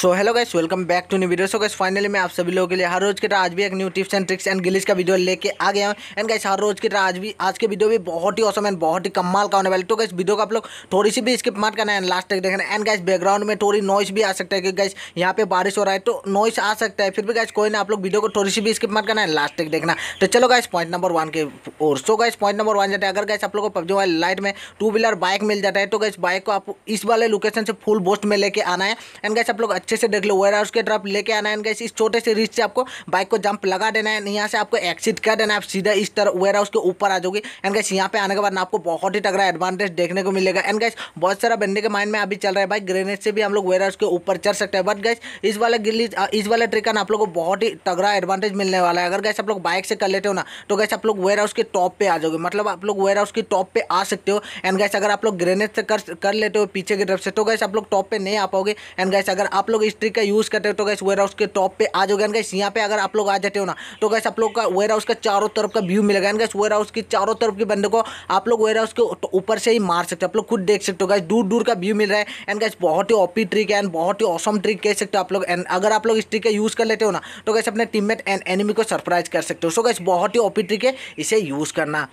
so hello guys welcome back to new video so guys finally मैं आप सभी लोगों के लिए हर रोज़ की तरह आज भी एक new tips and tricks and glitch का वीडियो लेके आ गया हूँ एंड गाइस हर रोज़ की तरह आज भी आज के वीडियो भी बहुत ही औसम एंड बहुत ही कमाल का होने वाले तो गाइस वीडियो को आप लोग थोड़ी सी भी स्किप मत करना है लास्ट तक देखना एंड गैस बैकग्राउंड में थोड़ी नॉइस भी आ सकता है क्योंकि गाइस यहाँ पे बारिश हो रहा है तो नॉइस आ सकता है फिर भी गैस कोई ना आप लोग वीडियो को थोड़ी सी भी स्किप मत करना है लास्ट तक देखना तो चलो गाइस पॉइंट नंबर वन के और so guys point number one जाता है अगर गैस आप लोग को पब्जी वाली लाइट में टू व्हीलर बाइक मिल जाता है तो गाइस बाइक को आप इस वाले लोकेशन से फुल बोस्ट में लेके आना है एंड गैस आप लोग अच्छे से देख लो वेयर हाउस के ड्रॉप लेके आना है इस छोटे से रिच से आपको बाइक को जंप लगा देना है यहाँ से आपको एक्सिट कर देना है आप सीधा इस तरह वेयर हाउस के ऊपर आ जाओगे एंड गैस यहाँ पे आने के बाद आपको बहुत ही तगड़ा एडवांटेज देखने को मिलेगा एंड गैस बहुत सारा बंदे के माइंड में अभी चल रहा है भाई ग्रेनेड से भी हम लोग वेयर हाउस के ऊपर चढ़ सकते हैं बट गैस इस वाले गिल्ली इस वाले ट्रिकन आप लोग को बहुत ही तगड़ा एडवांटेज मिलने वाला है अगर गैस आप लोग बाइक से कर लेते हो ना तो गैस आप लोग वेयर हाउस के टॉप पे आ जाओगे मतलब आप लोग वेयर हाउस के टॉप पर आ सकते हो एंड गैस अगर आप लोग ग्रेनेड से कर लेते हो पीछे की तरफ से तो गैस आप लोग टॉप पर नहीं आ पाओगे एंड गैस अगर आप लोग इस ट्रिक का यूज़ करते हो तो गैस वेयर हाउस के टॉप पे आ जाओगे गैस यहाँ पे अगर आप लोग आ जाते हो ना तो गैस आप लोग का वेयर हाउस का चारों तरफ का व्यू मिलेगा गैस वेयर हाउस की चारों तरफ के बंदे को आप लोग वेयर हाउस के ऊपर से ही मार सकते हो आप लोग खुद देख सकते हो गैस दूर दूर का व्यू मिल रहा है एंड गैस बहुत ही ओपी ट्रिक है एंड बहुत ही ऑसम ट्रिक कह सकते हो आप लोग एंड अगर आप लोग इस ट्रिक का यूज़ कर लेते हो ना तो गैस अपने टीममेट एंड एनिमी को सरप्राइज कर सकते हो सो गैस बहुत ही ओपी ट्रिक है इसे यूज़ करना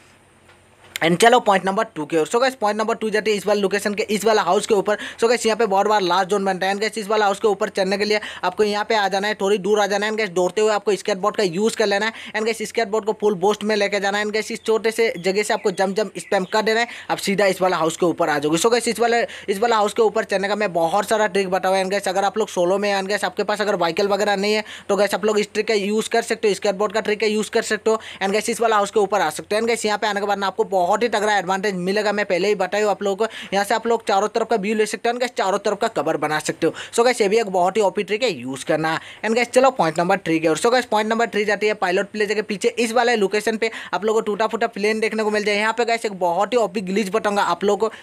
एंड चलो पॉइंट नंबर टू के ओर so guys point number two जाते हैं इस वाले लोकेशन के इस वाला हाउस के ऊपर सो गैस यहाँ पे बहुत बार लास्ट जोन बनता है इस वाला हाउस के ऊपर चढ़ने के लिए आपको यहाँ पे आ जाना है थोड़ी दूर आ जाना है एंड गैस दौड़ते हुए आपको स्केट बोर्ड का यूज़ कर लेना है एंड गैस स्केट बोर्ड को फुल बोस्ट में लेकर जाना है एंड गैस इस छोटे से जगह से आपको जम जम स्पैम कर देना है आप सीधा इस वाला हाउस के ऊपर आ जाओगे सो गैस इस वाला इस वाला हाउस के ऊपर चढ़ने का मैं बहुत सारा ट्रिक बताऊँ एंड गैस अगर आप लोग सोलो में एंड गैस आपके पास अगर व्हीकल वगैरह नहीं है तो गैस आप लोग इस ट्रिक का यूज़ कर सकते हो स्केट बोर्ड का ट्रिक का यूज़ कर सकते हो एंड गैस इस वाला हाउस के ऊपर आ सकते हो एंड गैस यहाँ पे आने के बाद आपको बहुत बहुत ही तगड़ा एडवांटेज मिलेगा मैं पहले ही बताई आप लोगों को यहाँ से आप लोग चारों तरफ का व्यू ले सकते हो चारों तरफ का कवर बना सकते हो सो गैस ये भी एक बहुत ही ओपी ट्रिक है यूज़ करना एंड गैस चलो पॉइंट नंबर थ्री के और so guys point number three जाती है पायलट प्लेजर के पीछे इस वाले लोकेशन पर आप लोगों को टूटा फूटा प्लेन देखने को मिल जाए यहाँ पे गैस एक बहुत ही ओपी ग्लीच बताऊंगा आप लोगों को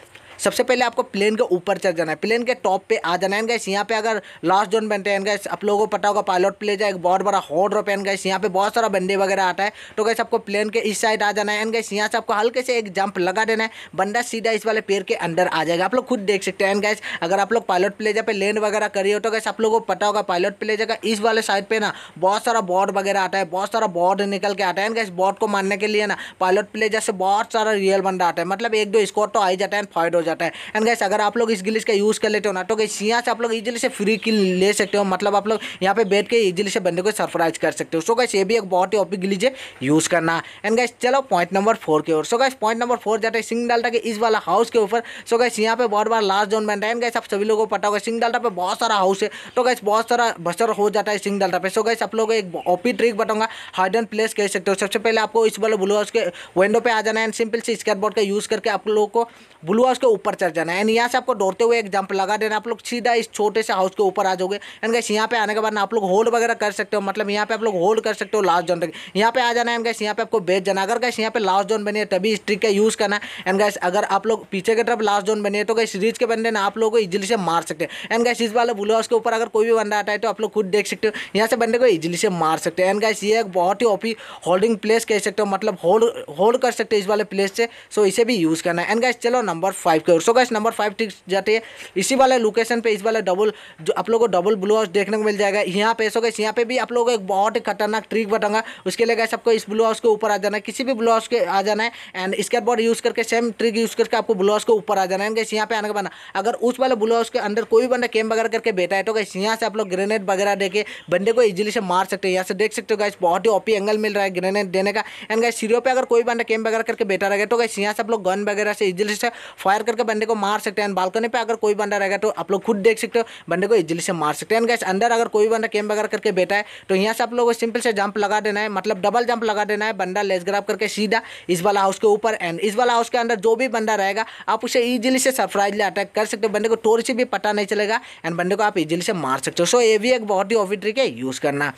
सबसे पहले आपको प्लेन के ऊपर चढ़ जाना है प्लेन के टॉप पे आ जाना है गैस यहाँ पे अगर लास्ट जोन बनते हैं गैस आप लोगों को पता होगा पायलट प्ले जाए एक बहुत बड़ा हॉट रोप है गैस यहाँ पे बहुत सारा बंडे वगैरह आता है तो गैस आपको प्लेन के इस साइड आ जाना है एंड गैस यहाँ से आपको हल्के से एक जंप लगा देना है बंदा सीधा इस वाले पेड़ के अंदर आ जाएगा आप लोग खुद देख सकते हैं गैस अगर आप लोग पायलट प्लेजा पे लैंड वगैरह करिए तो गैस आप लोगों को पता होगा पायलट प्ले जाएगा इस वाले साइड पे ना बहुत सारा बॉर्ड वगैरह आता है बहुत सारा बॉर्ड निकल के आता है एंड गैस बॉर्ड को मारने के लिए ना पायलट प्ले से बहुत सारा रियल बंदा आता है मतलब एक दो स्कोर तो आ ही जाता है फाइट हो जाए जाता है एंड गैस अगर आप लोग इस गिलिस का यूज़ कर लेते हो ना तो गैस यहाँ से आप लोग इजिली से फ्री किल ले सकते हो मतलब आप लोग यहाँ पे बैठ के इजिली से बंदे को सरप्राइज कर सकते हो सो गैस ये भी एक बहुत ही ओपी गिलिज है यूज़ करना एंड गैस चलो पॉइंट नंबर फोर की ओर so guys point number four जाता है सिंह डाल्टा के इस वाला हाउस के ऊपर सो गैस यहाँ पे बहुत बार लास्ट जोन बन रहा है एंड गैस आप सभी लोगों को पता होगा सिंह डाल्टा पे बहुत सारा हाउस है तो गैस बहुत सारा बसर हो जाता है सिंह डाल्टा पे सो गैस आप लोग एक ओपी ट्रिक बताऊंगा हाइड एंड प्लेस कह सकते हो सबसे पहले आपको इस वाले ब्लू हाउस के विंडो पे आ जाना है एंड सिंपल से स्केट बोर्ड का यूज़ करके आप लोगों को ब्लू हाउस के ऊपर चढ़ जाना है एंड यहाँ से आपको दौड़ते हुए एक जंप लगा देना आप लोग सीधा इस छोटे से हाउस के ऊपर आ जाओगे एंड गैस यहाँ पे आने के बाद ना आप लोग होल्ड वगैरह कर सकते हो मतलब यहाँ पे आप लोग होल्ड कर सकते हो लास्ट जोन तक यहाँ पे आ जाना है एंड गैस यहाँ पे आपको बेच जाना अगर गैस यहाँ पे लास्ट जोन बनी है तभी इस ट्रिक का यूज़ करना एंड गैस अगर आप लोग पीछे की तरफ लास्ट जोन बनी है तो गैस रीच के बंदे ना आप लोग को ईजिली से मार सकते हैं एंड गैस इस वाले बुल हाउस के ऊपर अगर कोई भी बंदा आता है तो आप लोग खुद देख सकते हो यहाँ से बंदे को ईजिली से मार सकते हैं एंड गैस ये एक बहुत ही ऑफी होल्डिंग प्लेस कह सकते हो मतलब होल्ड होल्ड कर सकते हो इस वाले प्लेस से सो इसे भी यूज़ करना है एंड गैस चलो नंबर फाइव सकते हो so guys number five trick जाती है इसी वाले लोकेशन पे इस वाले डबल जो आप लोगों को डबल ब्लू हाउस देखने को मिल जाएगा यहाँ पे सो गैस यहाँ पे भी आप लोगों को एक बहुत ही खतरनाक ट्रिक बताऊंगा उसके लिए गैस आपको इस ब्लू हाउस के ऊपर आ जाना है किसी भी ब्लू हाउस के आ जाना है एंड स्केट बोर्ड यूज़ करके सेम ट्रिक यूज़ करके आपको ब्लू हाउस के ऊपर आ जाना है गैस यहाँ पे आने के बना अगर उस वाले ब्लू हाउस के अंदर कोई भी बंदा कैम वगैरह करके बैठा है तो गैस यहाँ से आप लोग ग्रेनेड वगैरह देखे बंदे को इजिली से मार सकते हैं यहाँ से देख सकते हो गैस बहुत ही ओपी एंगल मिल रहा है ग्रेनेड देने का एंड गैस सीरियो पे अगर कोई बंदा कैम वगैरह करके बैठा रहेगा तो गैस यहाँ से आप लोग गन वगैरह से इजिली से फायर करके बंदे को मार सकते हैं बालकनी पे अगर कोई बंदा रहेगा तो आप लोग खुद देख सकते हो बंदे को इजिली से मार सकते हैं गैस अंदर अगर कोई बंदा कैम वगैरह करके बैठा है तो यहाँ से आप लोग को सिंपल से जंप लगा देना है मतलब डबल जंप लगा देना है बंदा लेस ग्राफ करके सीधा इस वाला हाउस के ऊपर एंड इस वाला हाउस के अंदर जो भी बंदा रहेगा आप उसे इजिली से सरप्राइज अटैक कर सकते हो बंदे को थोड़ी सी भी पता नहीं चलेगा एंड बंदे को आप इजिली से मार सकते हो सो ये भी एक बहुत ही ऑफिट ट्रिक है यूज़ करना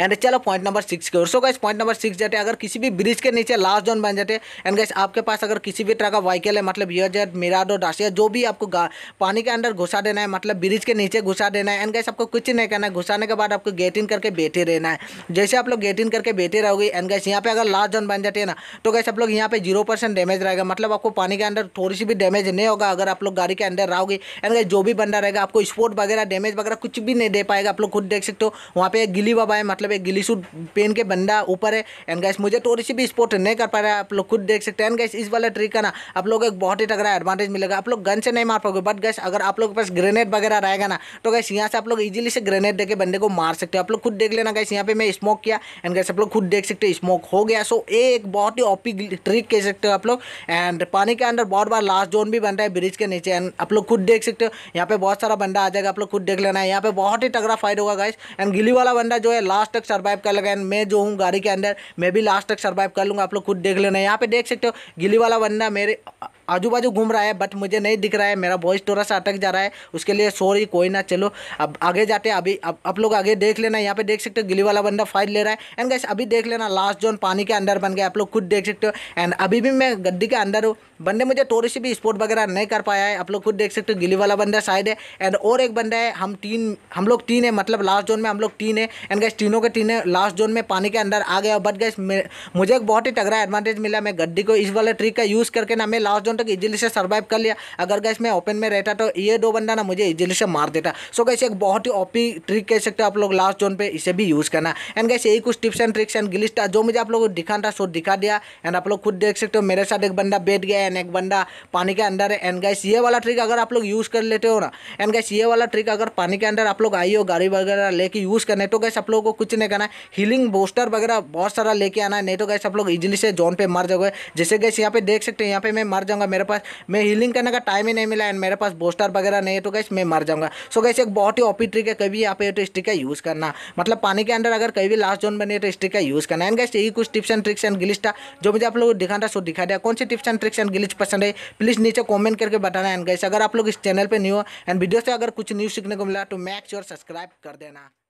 एंड चलो पॉइंट नंबर सिक्स की ओर so guys point number six जाते अगर किसी भी ब्रिज के नीचे लास्ट जोन बन जाते एंड गैस आपके पास अगर किसी भी तरह का वाइकल है मतलब ये जेट मिराडो डासिया जो भी आपको पानी के अंदर घुसा देना है मतलब ब्रिज के नीचे घुसा देना है एंड गैस आपको कुछ नहीं करना है घुसाने के बाद आपको गेट इन करके बैठे रहना है जैसे आप लोग गेट इन करके बैठे रहोगे एंड गैस यहाँ पे अगर लास्ट जोन बन जाते हैं ना तो गैस आप लोग यहाँ पे जीरो परसेंट डैमेज रहेगा मतलब आपको पानी के अंदर थोड़ी सी भी डैमेज नहीं होगा अगर आप लोग गाड़ी के अंदर रहोगे एंड गैस जो भी बंदा रहेगा आपको स्पोर्ट वगैरह डैमेज वगैरह कुछ भी नहीं दे पाएगा आप लोग खुद देख सकते हो वहाँ पे गिली बाबा है मतलब मतलब एक गिली सूट पेन के बंदा ऊपर है एंड गैस मुझे थोड़ी तो सी भी स्पोर्ट नहीं कर पा रहा है आप लोग खुद देख सकते हैं गैस इस वाला ट्रिक का ना आप लोग एक बहुत ही तगड़ा एडवांटेज मिलेगा आप लोग गन से नहीं मार पाओगे बट गैस अगर आप लोग के पास ग्रेनेड वगैरह रहेगा ना तो गैस यहाँ से आप लोग इजिली से ग्रेनेड देकर बंदे को मार सकते हो आप लोग खुद देख लेना गैस यहाँ पे मैं स्मोक किया एंड गैस आप लोग खुद देख सकते हो स्मोक हो गया सो एक बहुत ही ओपी ट्रिक कह सकते हो आप लोग एंड पानी के अंदर बहुत बार लास्ट जोन भी बन रहा है ब्रिज के नीचे एंड आप लोग खुद देख सकते हो यहाँ पे बहुत सारा बंदा आ जाएगा आप लोग खुद देख लेना है यहाँ पे बहुत ही तगड़ा फाइट होगा गैस एंड गिली वाला बंदा जो है लास्ट लास्ट तक सर्वाइव कर लगा मैं जो हूँ गाड़ी के अंदर मैं भी लास्ट तक सर्वाइव कर लूँगा आप लोग खुद देख लेना यहाँ पे देख सकते हो गिली वाला बंदा मेरे आजू बाजू घूम रहा है बट मुझे नहीं दिख रहा है मेरा वॉइस थोड़ा सा अटक जा रहा है उसके लिए सॉरी कोई ना चलो अब आगे जाते अभी अब आप लोग आगे देख लेना यहाँ पे देख सकते हो गिली वाला बंदा फाइट ले रहा है एंड गैस अभी देख लेना लास्ट जोन पानी के अंदर बन गया आप लोग खुद देख सकते हो एंड अभी भी मैं गड्डी के अंदर हूँ बंदे मुझे थोड़ी सी भी स्पोर्ट वगैरह नहीं कर पाया है आप लोग खुद देख सकते हो गिली वाला बंदा शायद है एंड और एक बंदा है हम तीन हम लोग तीन है मतलब लास्ट जोन में हम लोग तीन है एंड गैस तीनों के तीन है लास्ट जोन में पानी के अंदर आ गया बट गैस मुझे एक बहुत ही तगड़ा एडवांटेज मिला मैं गड्डी को इस वाले ट्रिक का यूज़ करके ना मैं लास्ट जोन तक इजिली से सर्वाइव कर लिया अगर गैस मैं ओपन में रहता तो ये दो बंदा ना मुझे इजिली से मार देता सो गैस एक बहुत ही ओपी ट्रिक कह सकते हो आप लोग लास्ट जोन पे इसे भी यूज़ करना एंड गैस यही कुछ tips and tricks and glitches जो मुझे आप लोगों को दिखाना था सो दिखा दिया एंड आप लोग खुद देख सकते हो मेरे साथ एक बंदा बैठ गया एंड एक बंदा पानी के अंदर है एंड गैस ये वाला ट्रिक अगर आप लोग यूज़ कर लेते हो ना एंड गैस ये वाला ट्रिक अगर पानी के अंदर आप लोग आई हो गाड़ी वगैरह लेके यूज़ करने तो गैस आप लोगों को कुछ नहीं करना हीलिंग बोस्टर वगैरह बहुत सारा लेके आना है नहीं तो गैस आप लोग इजिली से जोन पे मर जाओगे जैसे गैस यहाँ पे देख सकते हो यहाँ पे मैं मर जाऊंगा जाऊँगा मेरे पास मैं हीलिंग करने का टाइम ही नहीं मिला एंड मेरे पास बोस्टर वगैरह नहीं है तो गैस मैं मर जाऊँगा सो so, गैस एक बहुत ही ओपी ट्रिक है कभी यहाँ पे तो स्टिक का यूज़ करना मतलब पानी के अंदर अगर कभी भी लास्ट जोन बनी है तो स्टिक का यूज़ करना एंड गैस यही कुछ tips and tricks and glitches था जो मुझे आप लोग दिखा था सो दिखा दिया कौन सी tips and tricks and glitches पसंद है प्लीज़ नीचे कॉमेंट करके बताना एंड गैस अगर आप लोग इस चैनल पर न्यू हो एंड वीडियो से अगर कुछ न्यूज़ सीखने को मिला तो मैक्स और सब्सक्राइब कर देना